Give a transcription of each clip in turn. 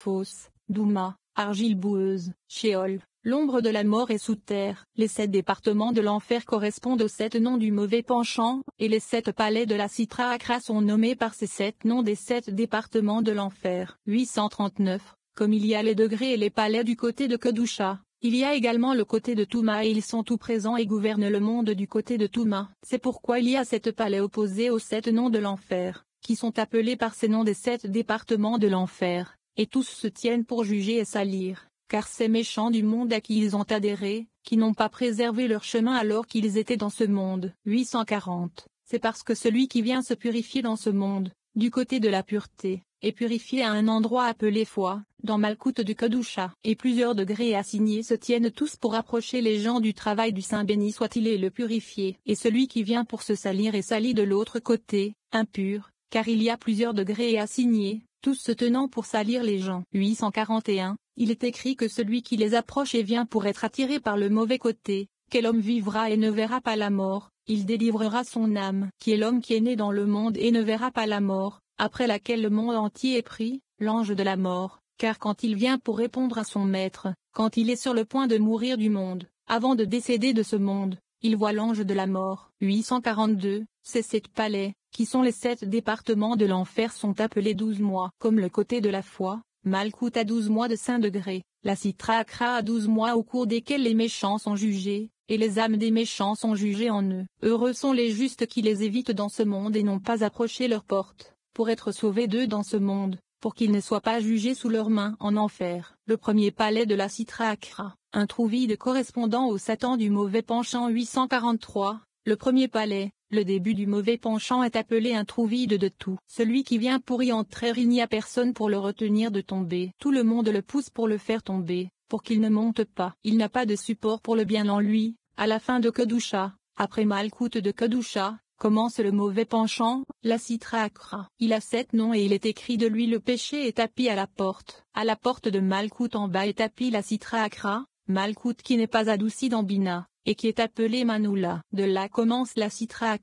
Fosse, Douma, argile boueuse, Sheol, l'ombre de la mort est sous terre. Les sept départements de l'enfer correspondent aux sept noms du mauvais penchant, et les sept palais de la Citra Akra sont nommés par ces sept noms des sept départements de l'enfer. 839 Comme il y a les degrés et les palais du côté de Kedusha, il y a également le côté de Touma et ils sont tout présents et gouvernent le monde du côté de Touma. C'est pourquoi il y a sept palais opposés aux sept noms de l'enfer, qui sont appelés par ces noms des sept départements de l'enfer et tous se tiennent pour juger et salir, car ces méchants du monde à qui ils ont adhéré, qui n'ont pas préservé leur chemin alors qu'ils étaient dans ce monde. 840. C'est parce que celui qui vient se purifier dans ce monde, du côté de la pureté, est purifié à un endroit appelé foi, dans Malkout du Kadusha. Et plusieurs degrés assignés se tiennent tous pour approcher les gens du travail du Saint béni soit-il et le purifier. Et celui qui vient pour se salir est sali de l'autre côté, impur, car il y a plusieurs degrés assignés, tous se tenant pour salir les gens. 841, il est écrit que celui qui les approche et vient pour être attiré par le mauvais côté, quel homme vivra et ne verra pas la mort, il délivrera son âme. Qui est l'homme qui est né dans le monde et ne verra pas la mort, après laquelle le monde entier est pris, l'ange de la mort, car quand il vient pour répondre à son maître, quand il est sur le point de mourir du monde, avant de décéder de ce monde, il voit l'ange de la mort. 842, ces sept palais, qui sont les sept départements de l'enfer sont appelés douze mois. Comme le côté de la foi, coûte à douze mois de saint degré, la Citra à a douze mois au cours desquels les méchants sont jugés, et les âmes des méchants sont jugées en eux. Heureux sont les justes qui les évitent dans ce monde et n'ont pas approché leur porte, pour être sauvés d'eux dans ce monde pour qu'ils ne soient pas jugés sous leurs mains en enfer. Le premier palais de la Citra un trou vide correspondant au Satan du mauvais penchant 843, le premier palais, le début du mauvais penchant est appelé un trou vide de tout. Celui qui vient pour y entrer il n'y a personne pour le retenir de tomber. Tout le monde le pousse pour le faire tomber, pour qu'il ne monte pas. Il n'a pas de support pour le bien en lui, à la fin de Kedusha, après Malkout de Kedusha, Commence le mauvais penchant, la citra Il a sept noms et il est écrit de lui le péché est tapis à la porte. À la porte de Malkout en bas est tapis la citra Malkout qui n'est pas adouci dans Bina, et qui est appelé Manoula. De là commence la citra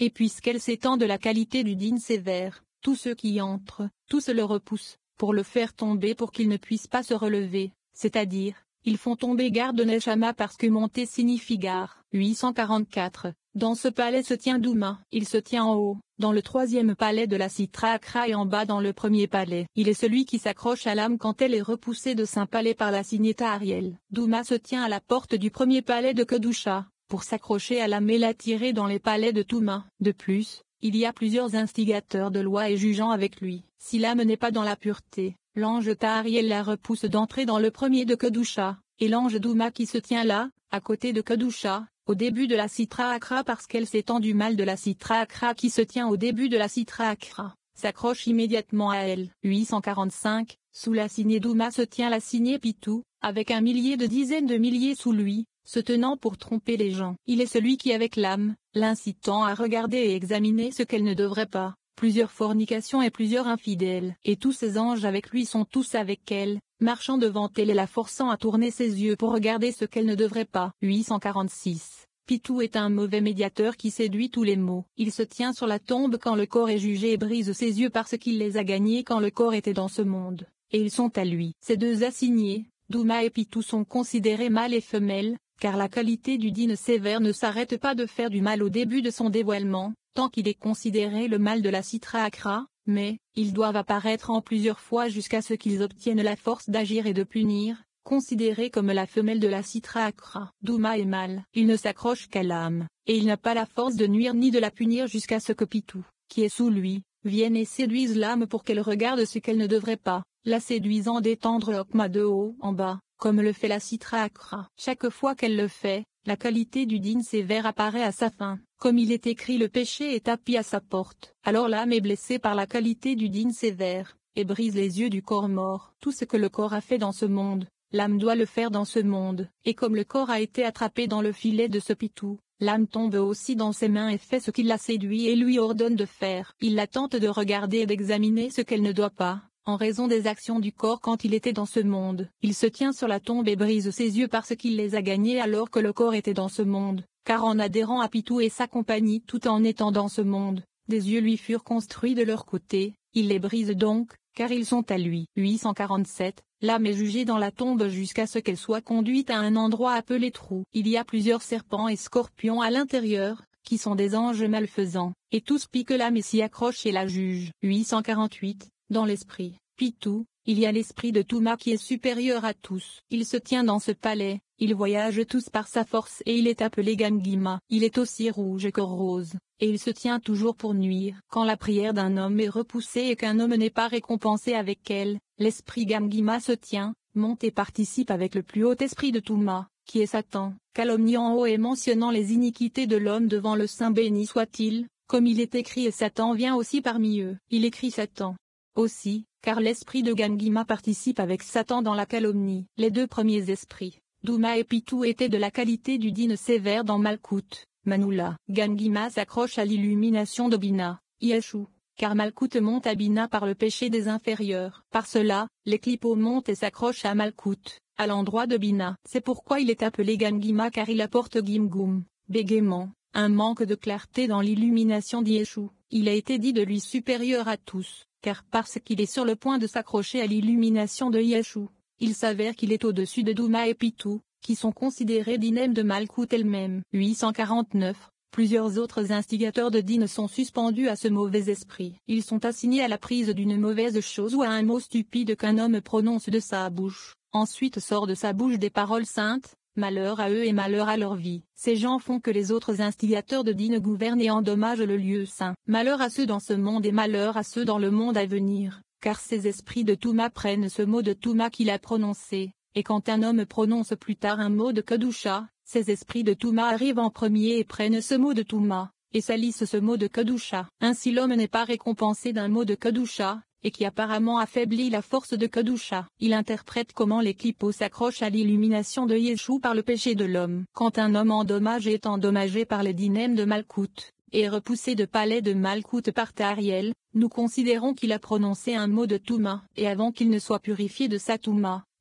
Et puisqu'elle s'étend de la qualité du digne sévère, tous ceux qui entrent, tous le repoussent, pour le faire tomber pour qu'il ne puisse pas se relever, c'est-à-dire, ils font tomber Garde de Nechama parce que monter signifie gare. 844. Dans ce palais se tient Douma. Il se tient en haut, dans le troisième palais de la Citra Akra et en bas dans le premier palais. Il est celui qui s'accroche à l'âme quand elle est repoussée de saint palais par la signeta Ariel. Douma se tient à la porte du premier palais de Kedusha, pour s'accrocher à l'âme et tirer dans les palais de Touma. De plus, il y a plusieurs instigateurs de loi et jugeants avec lui. Si l'âme n'est pas dans la pureté, L'ange Tahariel la repousse d'entrer dans le premier de Kedusha, et l'ange Douma qui se tient là, à côté de Kedusha, au début de la Citra Akra parce qu'elle s'étend du mal de la Citra Akra qui se tient au début de la Citra Akra, s'accroche immédiatement à elle. 845, sous la signée Douma se tient la signée Pitou, avec un millier de dizaines de milliers sous lui, se tenant pour tromper les gens. Il est celui qui avec l'âme, l'incitant à regarder et examiner ce qu'elle ne devrait pas, plusieurs fornications et plusieurs infidèles. Et tous ses anges avec lui sont tous avec elle, marchant devant elle et la forçant à tourner ses yeux pour regarder ce qu'elle ne devrait pas. 846 Pitou est un mauvais médiateur qui séduit tous les maux. Il se tient sur la tombe quand le corps est jugé et brise ses yeux parce qu'il les a gagnés quand le corps était dans ce monde, et ils sont à lui. Ces deux assignés, Douma et Pitou sont considérés mâles et femelles, car la qualité du dîne sévère ne s'arrête pas de faire du mal au début de son dévoilement, tant qu'il est considéré le mal de la Citra Akra, mais, ils doivent apparaître en plusieurs fois jusqu'à ce qu'ils obtiennent la force d'agir et de punir, considéré comme la femelle de la Citra Akra. Douma est mâle, il ne s'accroche qu'à l'âme, et il n'a pas la force de nuire ni de la punir jusqu'à ce que Pitou, qui est sous lui, vienne et séduise l'âme pour qu'elle regarde ce qu'elle ne devrait pas, la séduisant d'étendre Okma de haut en bas, comme le fait la Citra Akra. Chaque fois qu'elle le fait, la qualité du dîne sévère apparaît à sa fin. Comme il est écrit le péché est tapis à sa porte. Alors l'âme est blessée par la qualité du digne sévère, et brise les yeux du corps mort. Tout ce que le corps a fait dans ce monde, l'âme doit le faire dans ce monde. Et comme le corps a été attrapé dans le filet de ce pitou, l'âme tombe aussi dans ses mains et fait ce qu'il l'a séduit et lui ordonne de faire. Il la tente de regarder et d'examiner ce qu'elle ne doit pas, en raison des actions du corps quand il était dans ce monde. Il se tient sur la tombe et brise ses yeux parce qu'il les a gagnés alors que le corps était dans ce monde car en adhérant à Pitou et sa compagnie tout en étant dans ce monde, des yeux lui furent construits de leur côté, il les brise donc, car ils sont à lui. 847, l'âme est jugée dans la tombe jusqu'à ce qu'elle soit conduite à un endroit appelé trou. Il y a plusieurs serpents et scorpions à l'intérieur, qui sont des anges malfaisants, et tous piquent l'âme et s'y accrochent et la jugent. 848, dans l'esprit, Pitou, il y a l'esprit de Touma qui est supérieur à tous. Il se tient dans ce palais, il voyage tous par sa force et il est appelé Gamgima. Il est aussi rouge que rose, et il se tient toujours pour nuire. Quand la prière d'un homme est repoussée et qu'un homme n'est pas récompensé avec elle, l'esprit Gamgima se tient, monte et participe avec le plus haut esprit de Touma, qui est Satan, calomniant haut et mentionnant les iniquités de l'homme devant le Saint béni soit-il, comme il est écrit et Satan vient aussi parmi eux. Il écrit Satan, aussi, car l'esprit de Gangima participe avec Satan dans la calomnie. Les deux premiers esprits, Douma et Pitou étaient de la qualité du dîne sévère dans Malkout, Manula. Gangima s'accroche à l'illumination d'Obina, Bina, car Malkout monte à Bina par le péché des inférieurs. Par cela, les clipots montent et s'accrochent à Malkout, à l'endroit de Bina. C'est pourquoi il est appelé Gangima car il apporte Gimgum, bégaiement, un manque de clarté dans l'illumination d'Yeshu. Il a été dit de lui supérieur à tous car parce qu'il est sur le point de s'accrocher à l'illumination de Yeshu, il s'avère qu'il est au-dessus de Douma et Pitou, qui sont considérés d'inem de Malkout elle-même. 849 Plusieurs autres instigateurs de dînes sont suspendus à ce mauvais esprit. Ils sont assignés à la prise d'une mauvaise chose ou à un mot stupide qu'un homme prononce de sa bouche. Ensuite sort de sa bouche des paroles saintes, Malheur à eux et malheur à leur vie. Ces gens font que les autres instigateurs de dînes gouvernent et endommagent le lieu saint. Malheur à ceux dans ce monde et malheur à ceux dans le monde à venir, car ces esprits de Touma prennent ce mot de Touma qu'il a prononcé, et quand un homme prononce plus tard un mot de Kadusha, ces esprits de Touma arrivent en premier et prennent ce mot de Touma, et salissent ce mot de Kadusha. Ainsi l'homme n'est pas récompensé d'un mot de Kadusha et qui apparemment affaiblit la force de Kadusha. Il interprète comment les s'accroche s'accrochent à l'illumination de Yeshu par le péché de l'homme. Quand un homme endommagé est endommagé par les dynèmes de Malkout, et repoussé de palais de Malkout par Tariel, nous considérons qu'il a prononcé un mot de Touma, et avant qu'il ne soit purifié de sa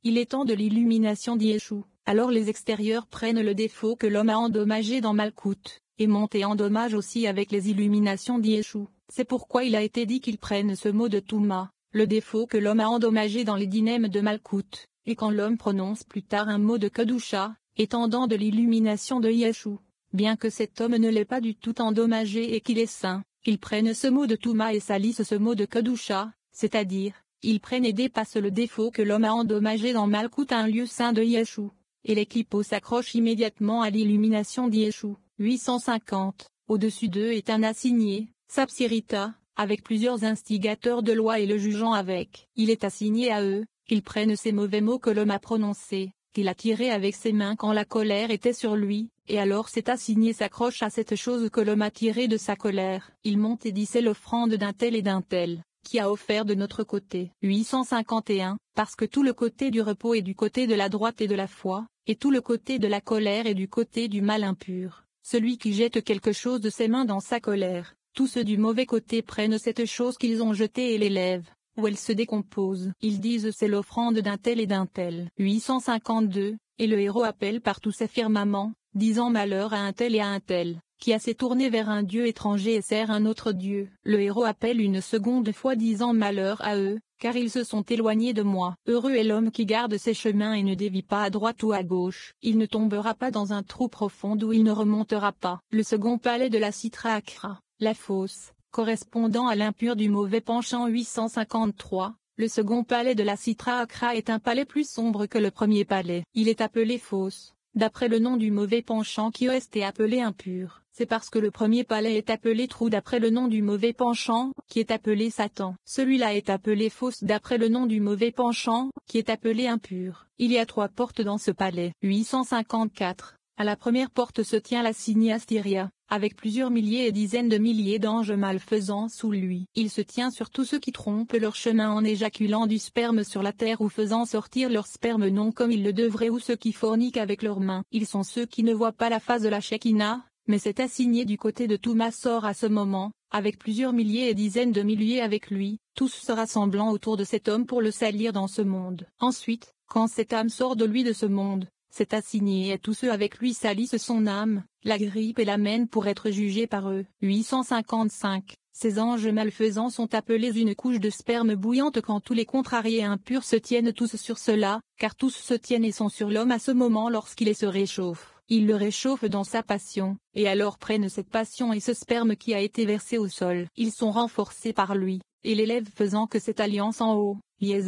il est temps de l'illumination d'Yeshu. Alors les extérieurs prennent le défaut que l'homme a endommagé dans Malkout, et montent et endommagent aussi avec les illuminations d'Yeshu. C'est pourquoi il a été dit qu'ils prennent ce mot de Touma, le défaut que l'homme a endommagé dans les dynèmes de Malkout, et quand l'homme prononce plus tard un mot de Kedusha, étendant de l'illumination de Yeshu, bien que cet homme ne l'ait pas du tout endommagé et qu'il est saint, ils prennent ce mot de Touma et salissent ce mot de Kedusha, c'est-à-dire, ils prennent et dépassent le défaut que l'homme a endommagé dans Malkout un lieu saint de Yeshu, et les s'accroche immédiatement à l'illumination d'Yeshu, 850, au-dessus d'eux est un assigné, Sapsirita, avec plusieurs instigateurs de loi et le jugeant avec. Il est assigné à eux, qu'ils prennent ces mauvais mots que l'homme a prononcés, qu'il a tirés avec ses mains quand la colère était sur lui, et alors cet assigné s'accroche à cette chose que l'homme a tirée de sa colère. Il monte et dit c'est l'offrande d'un tel et d'un tel, qui a offert de notre côté. 851, parce que tout le côté du repos est du côté de la droite et de la foi, et tout le côté de la colère est du côté du mal impur. Celui qui jette quelque chose de ses mains dans sa colère, tous ceux du mauvais côté prennent cette chose qu'ils ont jetée et l'élèvent, ou elle se décompose. Ils disent c'est l'offrande d'un tel et d'un tel. 852, et le héros appelle par tous ses firmaments, disant malheur à un tel et à un tel, qui a s'est tourné vers un dieu étranger et sert un autre dieu. Le héros appelle une seconde fois disant malheur à eux, car ils se sont éloignés de moi. Heureux est l'homme qui garde ses chemins et ne dévie pas à droite ou à gauche. Il ne tombera pas dans un trou profond où il ne remontera pas. Le second palais de la Citracra. La fosse, correspondant à l'impur du mauvais penchant 853, le second palais de la Citra Accra est un palais plus sombre que le premier palais. Il est appelé fosse, d'après le nom du mauvais penchant qui est appelé impur. C'est parce que le premier palais est appelé trou d'après le nom du mauvais penchant, qui est appelé Satan. Celui-là est appelé fausse d'après le nom du mauvais penchant, qui est appelé impur. Il y a trois portes dans ce palais. 854. À la première porte se tient la signastiria avec plusieurs milliers et dizaines de milliers d'anges malfaisants sous lui. Il se tient sur tous ceux qui trompent leur chemin en éjaculant du sperme sur la terre ou faisant sortir leur sperme non comme ils le devraient ou ceux qui forniquent avec leurs mains. Ils sont ceux qui ne voient pas la face de la Shekinah, mais c'est assigné du côté de tout sort à ce moment, avec plusieurs milliers et dizaines de milliers avec lui, tous se rassemblant autour de cet homme pour le salir dans ce monde. Ensuite, quand cette âme sort de lui de ce monde, c'est assigné à tous ceux avec lui salissent son âme, la grippe et l'amène pour être jugés par eux. 855. Ces anges malfaisants sont appelés une couche de sperme bouillante quand tous les contrariés impurs se tiennent tous sur cela, car tous se tiennent et sont sur l'homme à ce moment lorsqu'il se réchauffe. Ils le réchauffent dans sa passion, et alors prennent cette passion et ce sperme qui a été versé au sol. Ils sont renforcés par lui, et l'élève faisant que cette alliance en haut, sa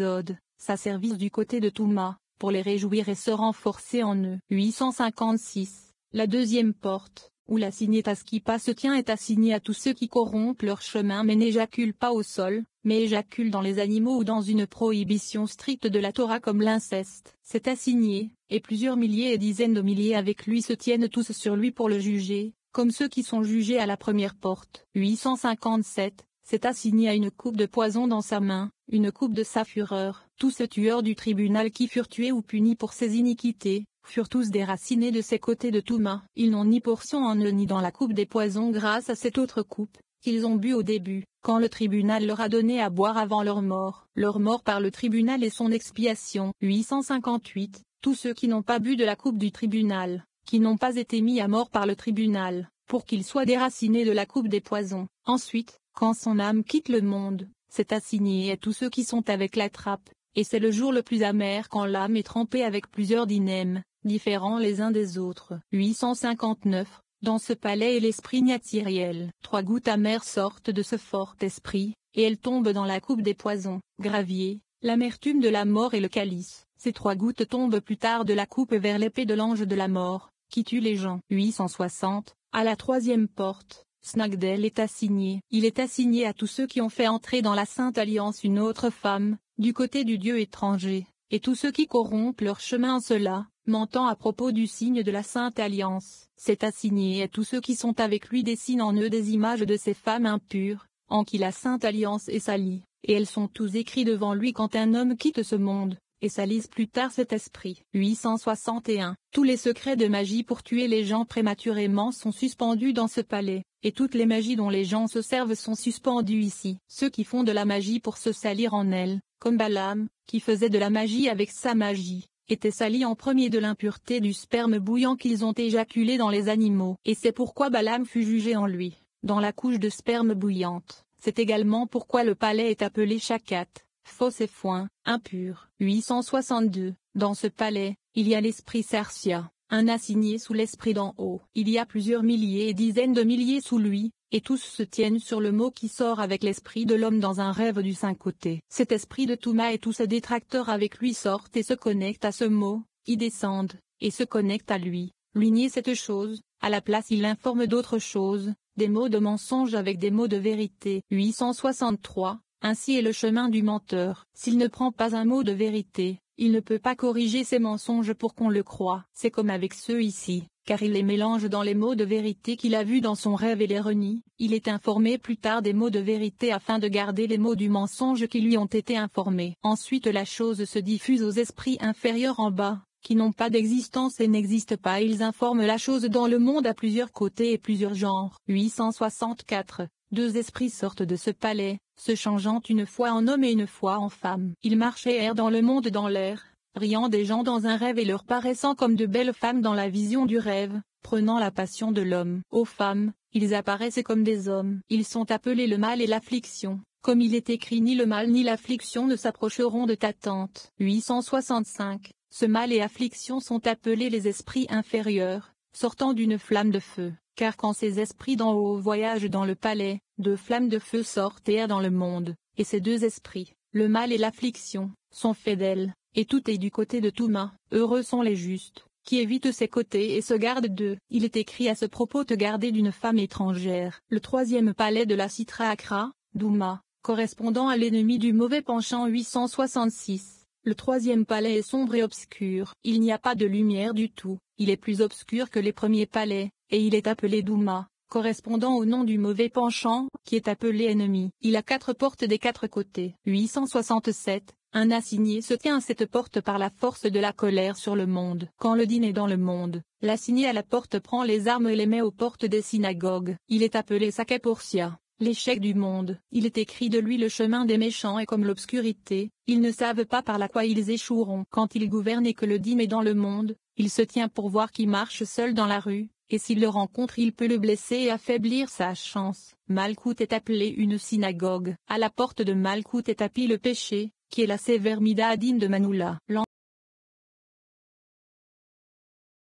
s'asservisse du côté de Touma, pour les réjouir et se renforcer en eux. 856. La deuxième porte, où la ce qui passe tient est assignée à tous ceux qui corrompent leur chemin mais n'éjaculent pas au sol, mais éjaculent dans les animaux ou dans une prohibition stricte de la Torah comme l'inceste. C'est assigné, et plusieurs milliers et dizaines de milliers avec lui se tiennent tous sur lui pour le juger, comme ceux qui sont jugés à la première porte. 857. C'est assigné à une coupe de poison dans sa main, une coupe de sa fureur. Tous ceux tueurs du tribunal qui furent tués ou punis pour ses iniquités, furent tous déracinés de ses côtés de Touma. Ils n'ont ni portion en eux ni dans la coupe des poisons grâce à cette autre coupe, qu'ils ont bu au début, quand le tribunal leur a donné à boire avant leur mort. Leur mort par le tribunal et son expiation. 858. Tous ceux qui n'ont pas bu de la coupe du tribunal, qui n'ont pas été mis à mort par le tribunal, pour qu'ils soient déracinés de la coupe des poisons. Ensuite, quand son âme quitte le monde, c'est assigné à tous ceux qui sont avec la trappe, et c'est le jour le plus amer quand l'âme est trempée avec plusieurs dynèmes, différents les uns des autres. 859 dans ce palais et l'esprit natiriel Trois gouttes amères sortent de ce fort esprit, et elles tombent dans la coupe des poisons, gravier, l'amertume de la mort et le calice. Ces trois gouttes tombent plus tard de la coupe vers l'épée de l'ange de la mort, qui tue les gens. 860, à la troisième porte, Snagdell est assigné. Il est assigné à tous ceux qui ont fait entrer dans la Sainte Alliance une autre femme, du côté du Dieu étranger, et tous ceux qui corrompent leur chemin en cela, mentant à propos du signe de la Sainte Alliance. C'est assigné à tous ceux qui sont avec lui dessinent en eux des images de ces femmes impures, en qui la Sainte Alliance est salie, et elles sont tous écrits devant lui quand un homme quitte ce monde et salissent plus tard cet esprit. 861. Tous les secrets de magie pour tuer les gens prématurément sont suspendus dans ce palais, et toutes les magies dont les gens se servent sont suspendues ici. Ceux qui font de la magie pour se salir en elle, comme Balaam, qui faisait de la magie avec sa magie, étaient salis en premier de l'impureté du sperme bouillant qu'ils ont éjaculé dans les animaux. Et c'est pourquoi Balaam fut jugé en lui, dans la couche de sperme bouillante. C'est également pourquoi le palais est appelé Chakat, fausse et foin, impur. 862. Dans ce palais, il y a l'esprit Cercia, un assigné sous l'esprit d'en haut. Il y a plusieurs milliers et dizaines de milliers sous lui, et tous se tiennent sur le mot qui sort avec l'esprit de l'homme dans un rêve du saint côté. Cet esprit de Touma et tous ses détracteurs avec lui sortent et se connectent à ce mot, y descendent, et se connectent à lui. Lui cette chose, à la place il informe d'autres choses, des mots de mensonge avec des mots de vérité. 863, ainsi est le chemin du menteur. S'il ne prend pas un mot de vérité, il ne peut pas corriger ses mensonges pour qu'on le croie. C'est comme avec ceux ici, car il les mélange dans les mots de vérité qu'il a vus dans son rêve et les renie. Il est informé plus tard des mots de vérité afin de garder les mots du mensonge qui lui ont été informés. Ensuite la chose se diffuse aux esprits inférieurs en bas, qui n'ont pas d'existence et n'existent pas. Ils informent la chose dans le monde à plusieurs côtés et plusieurs genres. 864 deux esprits sortent de ce palais, se changeant une fois en homme et une fois en femme. Ils marchaient air dans le monde dans l'air, riant des gens dans un rêve et leur paraissant comme de belles femmes dans la vision du rêve, prenant la passion de l'homme. Aux femmes, ils apparaissent comme des hommes. Ils sont appelés le mal et l'affliction. Comme il est écrit ni le mal ni l'affliction ne s'approcheront de ta tente. 865. Ce mal et affliction sont appelés les esprits inférieurs, sortant d'une flamme de feu car quand ces esprits d'en haut voyagent dans le palais, deux flammes de feu sortent errent dans le monde, et ces deux esprits, le mal et l'affliction, sont fidèles. et tout est du côté de Touma. Heureux sont les justes, qui évitent ces côtés et se gardent d'eux. Il est écrit à ce propos te garder d'une femme étrangère. Le troisième palais de la Citra Akra, Douma, correspondant à l'ennemi du mauvais penchant 866. Le troisième palais est sombre et obscur. Il n'y a pas de lumière du tout, il est plus obscur que les premiers palais, et il est appelé Douma, correspondant au nom du mauvais penchant, qui est appelé ennemi. Il a quatre portes des quatre côtés. 867, un assigné se tient à cette porte par la force de la colère sur le monde. Quand le dîner dans le monde, l'assigné à la porte prend les armes et les met aux portes des synagogues. Il est appelé Sakeporsia, l'échec du monde. Il est écrit de lui le chemin des méchants et comme l'obscurité, ils ne savent pas par la quoi ils échoueront. Quand il gouverne et que le dîme est dans le monde, il se tient pour voir qui marche seul dans la rue, et s'il le rencontre il peut le blesser et affaiblir sa chance. Malkout est appelé une synagogue. À la porte de Malkout est tapis le péché, qui est la sévère Midadine de Manoula.